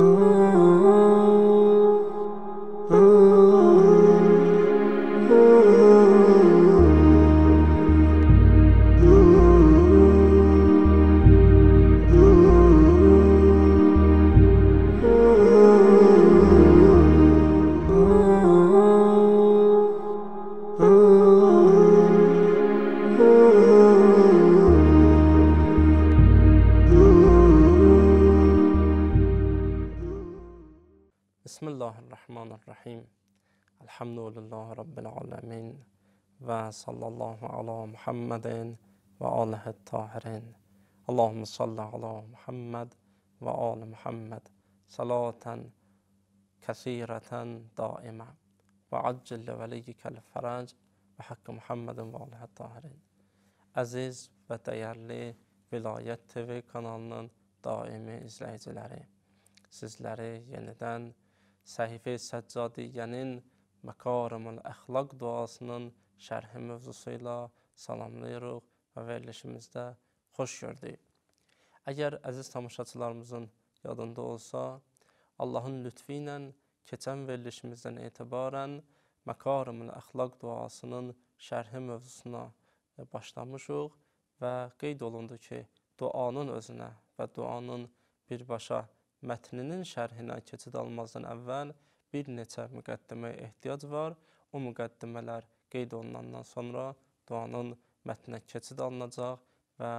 Oh. الرحمن الرحيم الحمد لله رب العالمين وصلى الله على محمد وآله الطاهرين اللهم صل على محمد وآل محمد صلاة كثيرة دائمة وعجل لوليك الفرج بحق محمد وآله الطاهرين Əziz və dəyərli Vilayət قناة kanalının daimi izləyiciləri, sizləri yenidən Səhifə-i Səccadiyyənin Məkarımın Əxlaq duasının şərhi mövzusu ilə salamlayırıq və verilişimizdə xoş gördük. Əgər əziz tamaşaçılarımızın yadında olsa, Allahın lütfi ilə keçən verilişimizdən etibarən Məkarımın Əxlaq duasının şərhi mövzusuna başlamışıq və qeyd olundu ki, duanın özünə və duanın birbaşa mətninin şərhinə keçid almazdan əvvəl bir neçə müqəddiməyə ehtiyac var. O müqəddimələr qeyd olunandan sonra duanın mətninə keçid alınacaq və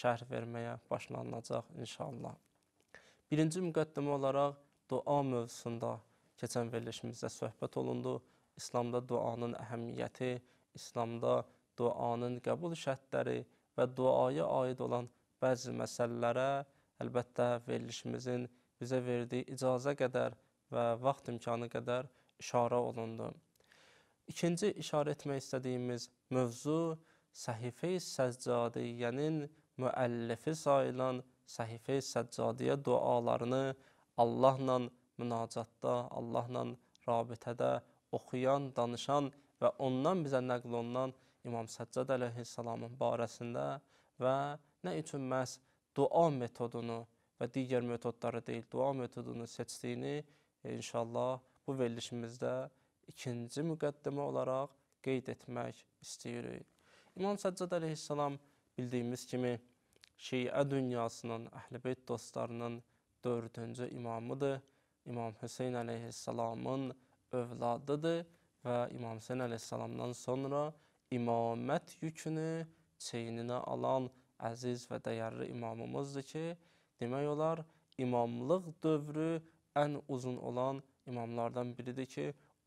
şərh verməyə başlanılacaq inşallah. Birinci müqəddimə olaraq dua mövzusunda keçən verilişimizdə söhbət olundu. İslamda duanın əhəmiyyəti, İslamda duanın qəbul şərtləri və duaya aid olan bəzi məsələlərə əlbəttə verilişimizin bizə verdiyi icazə qədər və vaxt imkanı qədər işarə olundu. İkinci işarə etmək istədiyimiz mövzu Səhifə-i Səccadiyyənin müəllifi sayılan Səhifə-i Səccadiyyə dualarını Allahla münacatda, Allahla rabitədə oxuyan, danışan və ondan bizə nəql olunan İmam Səccad əleyhissalamın barəsində və nə üçün məhz dua metodunu və digər metodları deyil, dua metodunu seçdiyini inşallah bu verilişimizdə ikinci müqəddimə olaraq qeyd etmək istəyirik. İmam Səccad əleyhissalam bildiyimiz kimi Şiə dünyasının, Əhlibeyt dostlarının dördüncü imamıdır. İmam Hüseyn əleyhissalamın övladıdır və İmam Hüseyn əleyhissalamdan sonra imamət yükünü çeyninə alan əziz və dəyərli imamımızdır ki, Demək olar, imamlıq dövrü ən uzun olan imamlardan biridir ki,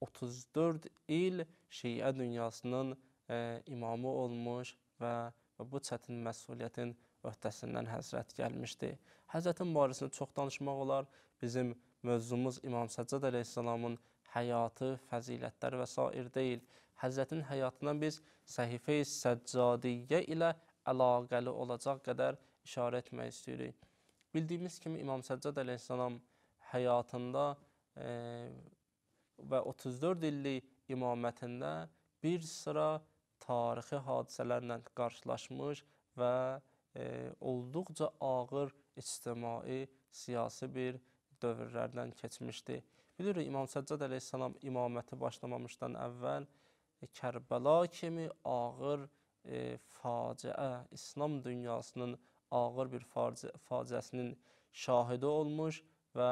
34 il şiə dünyasının e, imamı olmuş və, və bu çətin məsuliyyətin öhdəsindən həzrət gəlmişdi. Həzrətin barəsində çox danışmaq olar. Bizim mövzumuz İmam Səccad əleyhissalamın həyatı, fəzilətləri və s. deyil. Həzrətin həyatından biz səhifə-i səccadiyyə ilə əlaqəli olacaq qədər işarə etmək istəyirik. Bildiyimiz kimi İmam Səccad əleyhissalam həyatında e, və 34 illik imamətində bir sıra tarixi hadisələrlə qarşılaşmış və e, olduqca ağır ictimai, siyasi bir dövrlərdən keçmişdi. Bilirik İmam Səccad əleyhissalam imaməti başlamamışdan əvvəl e, Kərbəla kimi ağır e, faciə İslam dünyasının ağır bir faci faciəsinin şahidi olmuş və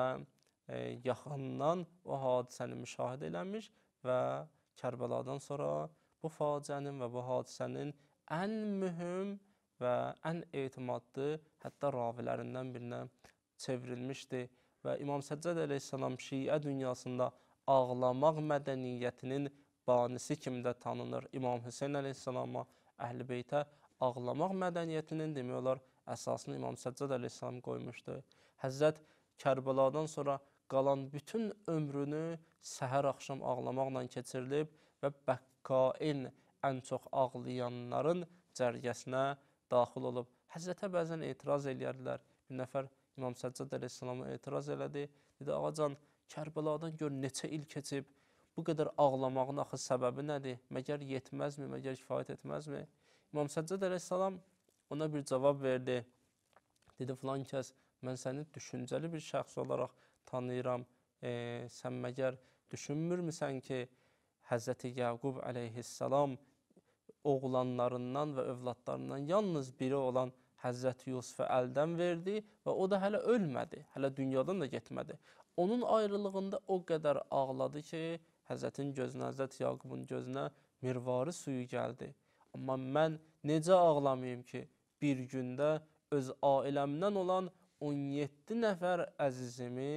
e, yaxından o hadisəni müşahidə eləmiş və Kərbeladan sonra bu faciənin və bu hadisənin ən mühüm və ən etimadlı, hətta ravilərindən birinə çevrilmişdi və İmam Səccad əleyhissalam Şiə dünyasında ağlamaq mədəniyyətinin banisi kimi də tanınır. İmam Hüseyn əleyhissalama, Əhl-i Beytə ağlamaq mədəniyyətinin demək olar əsasını İmam Səccad əleyhissalam qoymuşdu. Həzrət Kərbəladan sonra qalan bütün ömrünü səhər axşam ağlamaqla keçirilib və bəqqain ən çox ağlayanların cərgəsinə daxil olub. Həzrətə bəzən etiraz eləyərdilər. Bir nəfər İmam Səccad əleyhissalama etiraz elədi. Dedi, ağacan, Kərbəladan gör neçə il keçib, bu qədər ağlamağın axı səbəbi nədir? Məgər yetməzmi, məgər kifayət etməzmi? İmam Səccad əleyhissalam Ona bir cavab verdi. Dedi, filan kəs, mən səni düşüncəli bir şəxs olaraq tanıyıram. E, sən məgər düşünmürmüsən ki, Həzrəti Yaqub əleyhissalam oğlanlarından və övladlarından yalnız biri olan Həzrəti Yusufə əldən verdi və o da hələ ölmədi, hələ dünyadan da getmədi. Onun ayrılığında o qədər ağladı ki, Həzrətin gözünə, Həzrət Yaqubun gözünə mirvari suyu gəldi. Amma mən necə ağlamayım ki, bir gündə öz ailəmdən olan 17 nəfər əzizimi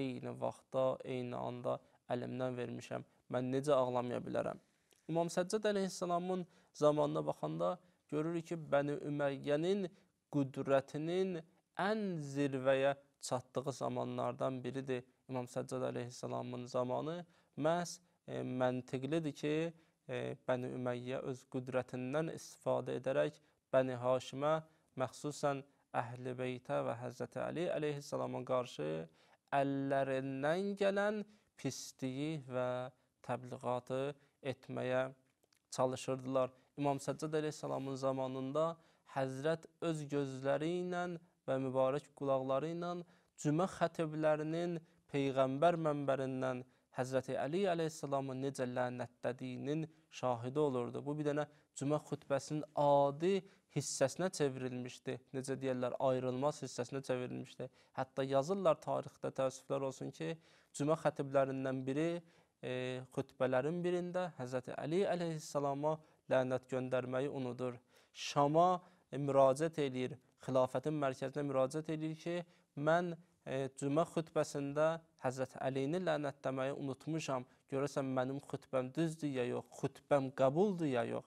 eyni vaxtda, eyni anda əlimdən vermişəm. Mən necə ağlamaya bilərəm? İmam Səccad əleyhissalamın zamanına baxanda görürük ki, Bəni Üməyyənin qüdrətinin ən zirvəyə çatdığı zamanlardan biridir. İmam Səccad əleyhissalamın zamanı məhz e, məntiqlidir ki, e, Bəni Üməyyə öz qüdrətindən istifadə edərək Bəni Haşimə, məxsusən Əhl-i Beytə və Həzrəti Əli əleyhissalama qarşı əllərindən gələn pisliyi və təbliğatı etməyə çalışırdılar. İmam Səccad əleyhissalamın zamanında Həzrət öz gözləri ilə və mübarək qulaqları ilə cümə xətiblərinin Peyğəmbər mənbərindən Həzrəti Əli əleyhissalamı necə lənətlədiyinin şahidi olurdu. Bu bir dənə cümə xütbəsinin adi hissəsinə çevrilmişdi. Necə deyirlər, ayrılmaz hissəsinə çevrilmişdi. Hətta yazırlar tarixdə təəssüflər olsun ki, cümə xətiblərindən biri e, xütbələrin birində Həzrəti Əli əleyhissalama lənət göndərməyi unudur. Şama e, müraciət eləyir, xilafətin mərkəzinə müraciət eləyir ki, mən e, cümə xütbəsində Həzrət Əlini lənətləməyi unutmuşam. Görəsən mənim xütbəm düzdür ya yox, xütbəm qəbuldur ya yox.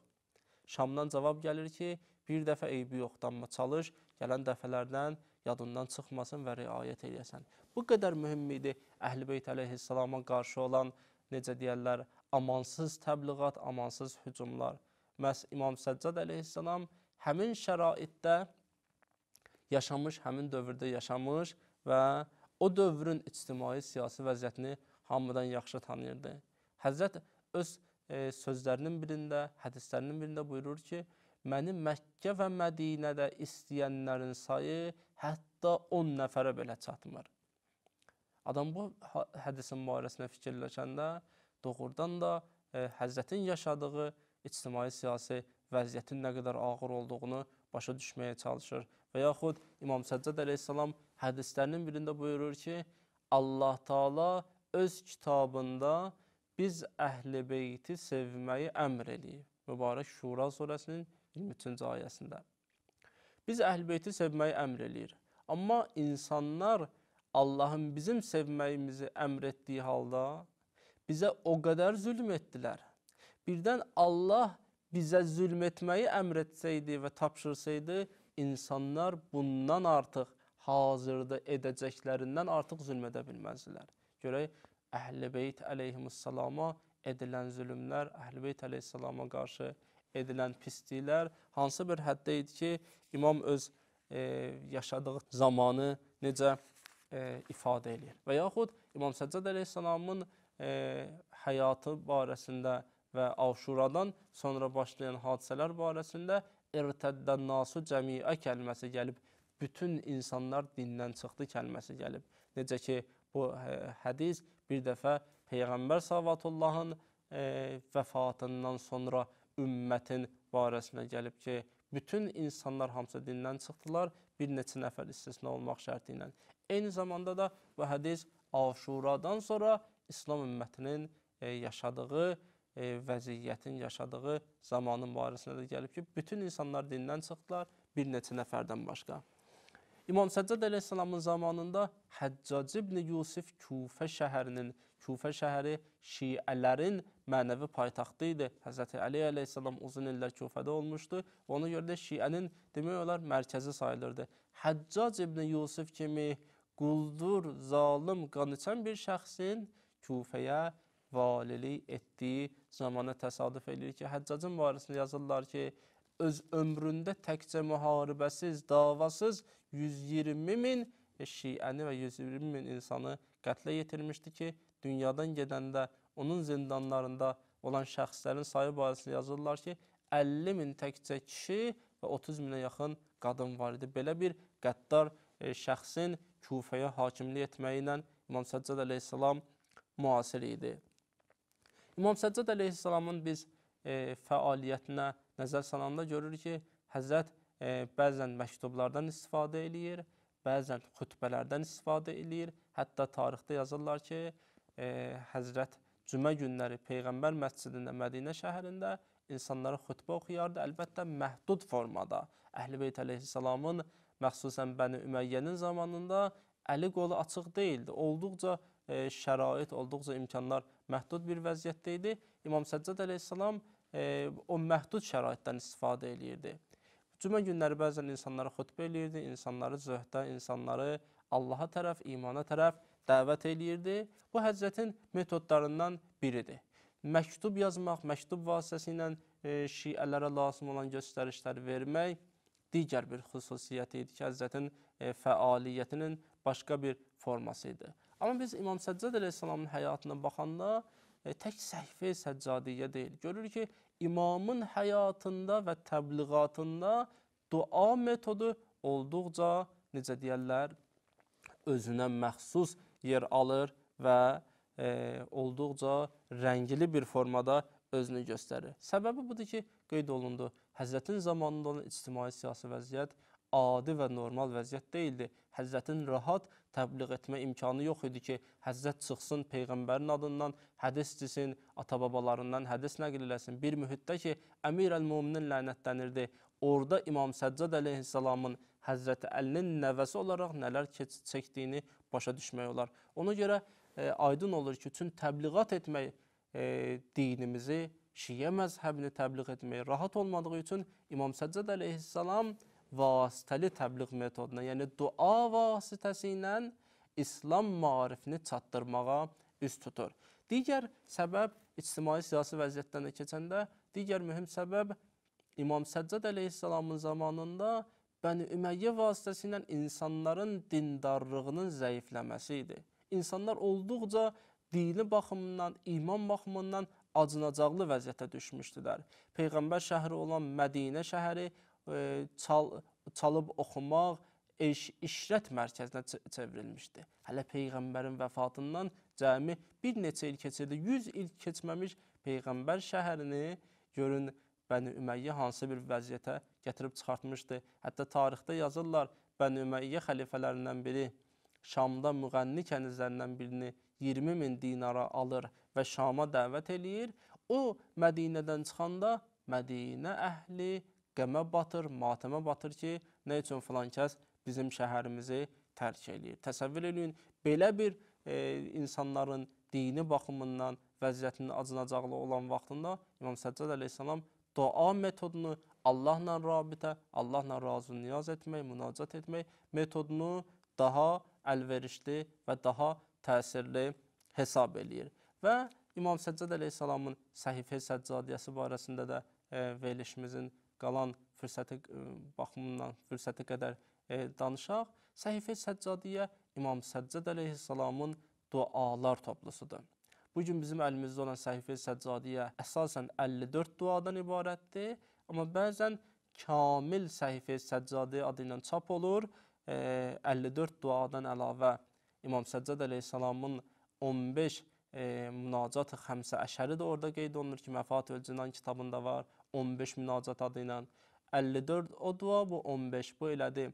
Şamdan cavab gəlir ki, Bir dəfə eybi yoxdanma çalış, gələn dəfələrdən yadından çıxmasın və riayət eləyəsən. Bu qədər mühüm idi Əhl-Beyt əleyhissalama qarşı olan, necə deyərlər, amansız təbliğat, amansız hücumlar. Məhz İmam Səccad əleyhissalam həmin şəraitdə yaşamış, həmin dövrdə yaşamış və o dövrün ictimai siyasi vəziyyətini hamıdan yaxşı tanıyırdı. Həzrət öz e, sözlərinin birində, hədislərinin birində buyurur ki, məni Məkkə və Mədinədə istəyənlərin sayı hətta 10 nəfərə belə çatmır. Adam bu hədisin barəsində fikirləşəndə doğrudan da e, Həzrətin yaşadığı ictimai siyasi vəziyyətin nə qədər ağır olduğunu başa düşməyə çalışır. Və yaxud İmam Səccad əleyhissalam hədislərinin birində buyurur ki, Allah Taala öz kitabında biz əhl-i beyti sevməyi əmr eləyib. Mübarək Şura surəsinin 23-cü ayəsində. Biz əhlbeyti sevməyi əmr eləyir. Amma insanlar Allahın bizim sevməyimizi əmr etdiyi halda bizə o qədər zülm etdilər. Birdən Allah bizə zülm etməyi əmr etsəydi və tapşırsaydı, insanlar bundan artıq hazırda edəcəklərindən artıq zülm edə bilməzdilər. Görək, Əhl-i Beyt əleyhissalama edilən zülmlər Əhl-i Beyt əleyhissalama qarşı edilmişdir edilən pisliklər hansı bir həddə idi ki, imam öz e, yaşadığı zamanı necə e, ifadə edir. Və yaxud İmam Səccad əleyhissalamın e, həyatı barəsində və Avşuradan sonra başlayan hadisələr barəsində irtəddən nasu cəmiə kəlməsi gəlib, bütün insanlar dindən çıxdı kəlməsi gəlib. Necə ki, bu e, hədis bir dəfə Peyğəmbər sallallahu e, vəfatından sonra ümmətin barəsinə gəlib ki, bütün insanlar hamısı dindən çıxdılar, bir neçə nəfər istisna olmaq şərti ilə. Eyni zamanda da bu hədis Aşuradan sonra İslam ümmətinin e, yaşadığı e, vəziyyətin yaşadığı zamanın barəsinə də gəlib ki, bütün insanlar dindən çıxdılar, bir neçə nəfərdən başqa. İmam Səccad əleyhissalamın zamanında Həccac ibn Yusif Kufə şəhərinin Kufə şəhəri şiələrin mənəvi paytaxtı idi. Həzrəti Əli əleyhissalam uzun illər Kufədə olmuşdu. Ona görə də şiənin demək olar mərkəzi sayılırdı. Həccac ibn Yusuf kimi quldur, zalım, qan içən bir şəxsin Kufəyə valilik etdiyi zamana təsadüf eləyir ki, Həccacın varisini yazırlar ki, öz ömründə təkcə müharibəsiz, davasız 120 min şiəni və 120 min insanı qətlə yetirmişdi ki, dünyadan gedəndə onun zindanlarında olan şəxslərin sayı barəsində yazırlar ki, 50 min təkcə kişi və 30 minə yaxın qadın var idi. Belə bir qəddar e, şəxsin küfəyə hakimlik etməyi ilə İmam Səccad əleyhissalam müasir idi. İmam Səccad əleyhissalamın biz e, fəaliyyətinə nəzər salanda görür ki, Həzrət e, bəzən məktublardan istifadə eləyir, bəzən xütbələrdən istifadə eləyir. Hətta tarixdə yazırlar ki, e, Həzrət cümə günləri Peyğəmbər məscidində Mədinə şəhərində insanlara xütbə oxuyardı. Əlbəttə məhdud formada. Əhlübeyt əleyhissalamın məxsusən Bəni Üməyyənin zamanında əli qolu açıq deyildi. Olduqca e, şərait, olduqca imkanlar məhdud bir vəziyyətdə idi. İmam Səccad əleyhissalam e, o məhdud şəraitdən istifadə eləyirdi. Cümə günləri bəzən insanlara xütbə eləyirdi, insanları zöhtə, insanları Allaha tərəf, imana tərəf dəvət eləyirdi. Bu Həzrətin metodlarından biridir. Məktub yazmaq, məktub vasitəsilə e, şiələrə lazım olan göstərişlər vermək digər bir xüsusiyyəti idi ki, Həzrətin e, fəaliyyətinin başqa bir forması idi. Amma biz İmam Səccad əleyhissalamın həyatına baxanda e, tək səhvi səccadiyyə deyil. Görürük ki, imamın həyatında və təbliğatında dua metodu olduqca necə deyirlər, özünə məxsus yer alır və e, olduqca rəngli bir formada özünü göstərir. Səbəbi budur ki, qeyd olundu, Həzrətin zamanında olan ictimai-siyasi vəziyyət adi və normal vəziyyət deyildi. Həzrətin rahat təbliğ etmə imkanı yox idi ki, Həzrət çıxsın Peyğəmbərin adından, hədis desin, atababalarından hədis nəql eləsin. Bir mühitdə ki, Əmir əl-Muminin lənətlənirdi. Orada İmam Səccad əleyhissalamın Həzrəti Əlinin nəvəsi olaraq nələr çəkdiyini başa düşmək olar. Ona görə e, aydın olur ki, üçün təbliğat etmək e, dinimizi, şiyə məzhəbini təbliğ etmək rahat olmadığı üçün İmam Səccad əleyhissalam vasitəli təbliğ metoduna, yəni dua vasitəsi ilə İslam maarifini çatdırmağa üz tutur. Digər səbəb ictimai siyasi vəziyyətdən də keçəndə, digər mühüm səbəb İmam Səccad əleyhissalamın zamanında Bəni Üməyyə vasitəsilə insanların dindarlığının zəifləməsi idi. İnsanlar olduqca dini baxımından, iman baxımından acınacaqlı vəziyyətə düşmüşdülər. Peyğəmbər şəhəri olan Mədinə şəhəri e, çal, çalıb oxumaq, iş, işrət mərkəzinə çevrilmişdi. Hələ Peyğəmbərin vəfatından cəmi bir neçə il keçirdi. 100 il keçməmiş Peyğəmbər şəhərini görün, Bəni Üməyyə hansı bir vəziyyətə gətirib çıxartmışdı. Hətta tarixdə yazırlar, Bəni Üməyyə xəlifələrindən biri Şamda müğənni kənizlərindən birini 20 min dinara alır və Şama dəvət eləyir. O, Mədinədən çıxanda Mədinə əhli qəmə batır, matəmə batır ki, nə üçün filan kəs bizim şəhərimizi tərk eləyir. Təsəvvür eləyin, belə bir e, insanların dini baxımından vəziyyətinin acınacaqlı olan vaxtında İmam Səccad əleyhissalam dua metodunu Allahla rabitə, Allahla razı niyaz etmək, münacat etmək metodunu daha əlverişli və daha təsirli hesab eləyir. Və İmam Səccad əleyhissalamın səhifə səccadiyəsi barəsində də e, verilişimizin qalan fürsəti e, baxımından fürsəti qədər e, danışaq. Səhifə səccadiyə İmam Səccad əleyhissalamın dualar toplusudur. Bu gün bizim əlimizdə olan səhifə səccadiyə əsasən 54 duadan ibarətdir, amma bəzən kamil səhifə səccadiyə adı ilə çap olur. E, 54 duadan əlavə İmam Səccad əleyhissalamın 15 e, münacat-ı xəmsə əşəri də orada qeyd olunur ki, Məfatül Cinan kitabında var 15 münacat adı ilə. 54 o dua bu 15 bu elədi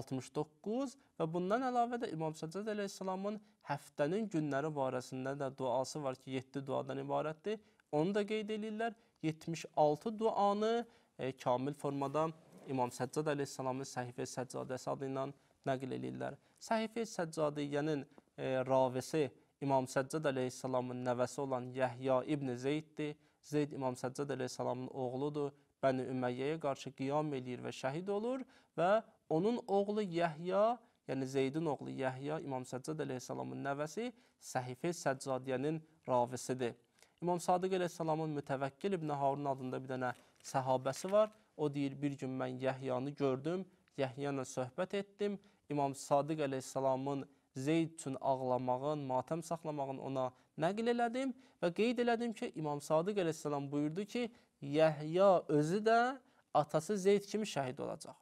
69 və bundan əlavə də İmam Səccad əleyhissalamın həftənin günləri barəsində də duası var ki, 7 duadan ibarətdir. Onu da qeyd edirlər. 76 duanı e, kamil formada İmam Səccad əleyhissalamın Səhifə Səccadəsi adı ilə nəql edirlər. Səhifə Səccadiyyənin e, ravisi İmam Səccad əleyhissalamın nəvəsi olan Yəhya ibn Zeyddir. Zeyd İmam Səccad əleyhissalamın oğludur. Bəni Üməyyəyə qarşı qiyam eləyir və şəhid olur və onun oğlu Yəhya yəni Zeydin oğlu Yəhya İmam Səccad əleyhissalamın nəvəsi Səhifi Səccadiyənin ravisidir. İmam Sadıq əleyhissalamın Mütəvəkkil ibn Harun adında bir dənə səhabəsi var. O deyir, bir gün mən Yəhyanı gördüm, Yəhya ilə söhbət etdim. İmam Sadıq əleyhissalamın Zeyd üçün ağlamağın, matəm saxlamağın ona nəql elədim və qeyd elədim ki, İmam Sadıq əleyhissalam buyurdu ki, Yəhya özü də atası Zeyd kimi şəhid olacaq.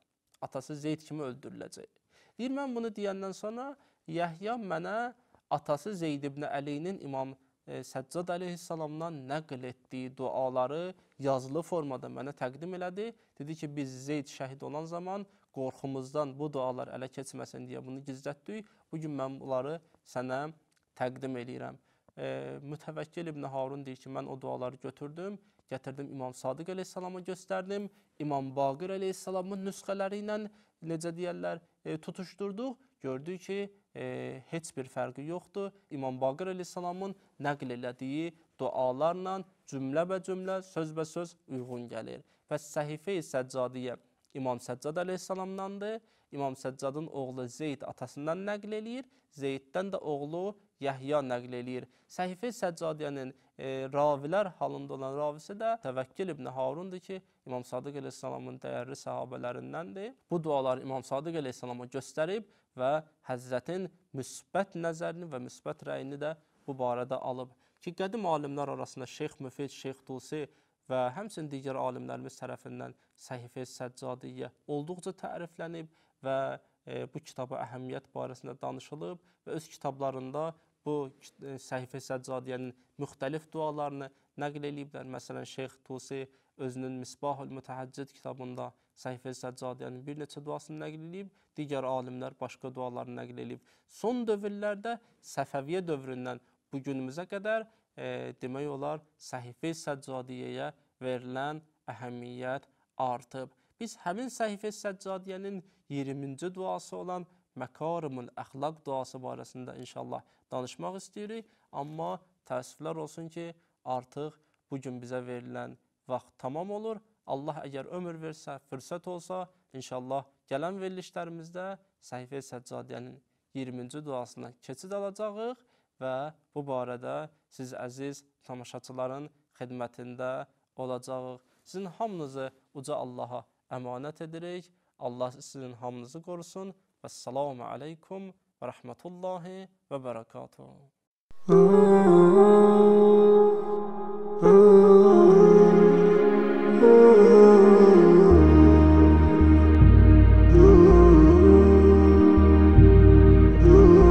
Atası Zeyd kimi öldürüləcək. Deyir, mən bunu deyəndən sonra Yəhya mənə atası Zeyd ibn Əliyinin İmam e, Səccad əleyhissalamdan nəql etdiyi duaları yazılı formada mənə təqdim elədi. Dedi ki, biz Zeyd şəhid olan zaman qorxumuzdan bu dualar ələ keçməsin deyə bunu gizlətdik. Bugün mən bunları sənə təqdim eləyirəm. E, Mütəvəkkil ibn Harun deyir ki, mən o duaları götürdüm, gətirdim İmam Sadıq əleyhissalama göstərdim, İmam Baqir əleyhissalamın nüsxələri ilə Eləcə deyərlər, e, tutuşdurduq, gördük ki, e, heç bir fərqi yoxdur. İmam Baqir əleyhissalamın nəql elədiyi dualarla cümlə bə cümlə, söz bə söz uyğun gəlir. Bəs səhifə-i Səccadiyyə İmam Səccad əleyhissalamdandır. İmam Səccadın oğlu Zeyd atasından nəql eləyir, Zeyddən də oğlu Yəhya nəql eləyir. Səhifi Səccadiyənin e, ravilər halında olan ravisi də Təvəkkil ibn Harundur ki, İmam Sadıq əleyhissalamın dəyərli səhabələrindəndir. Bu dualar İmam Sadıq əleyhissalama göstərib və Həzrətin müsbət nəzərini və müsbət rəyini də bu barədə alıb. Ki, qədim alimlər arasında Şeyx Müfid, Şeyx Tusi və həmçinin digər alimlərimiz tərəfindən Səhifə Səccadiyyə olduqca təriflənib və e, bu kitaba əhəmiyyət barəsində danışılıb və öz kitablarında bu e, səhifə səccadiyənin müxtəlif dualarını nəql eləyiblər. Məsələn, Şeyx Tusi özünün Misbahül Mütəhəccid kitabında səhifə səccadiyənin bir neçə duasını nəql eləyib, digər alimlər başqa dualarını nəql eləyib. Son dövrlərdə Səfəviyyə dövründən bu günümüzə qədər e, demək olar səhifə səccadiyəyə verilən əhəmiyyət artıb biz həmin səhifə səccadiyənin 20-ci duası olan məkarımın əxlaq duası barəsində inşallah danışmaq istəyirik. Amma təəssüflər olsun ki, artıq bugün bizə verilən vaxt tamam olur. Allah əgər ömür versə, fürsət olsa, inşallah gələn verilişlərimizdə səhifə səccadiyənin 20-ci duasına keçid alacağıq və bu barədə siz əziz tamaşaçıların xidmətində olacağıq. Sizin hamınızı uca Allaha əmanət edirik. Allah sizin hamınızı qorusun. Vəssalamu aleykum və rəhmətullahi və bərəkatuhu. Oh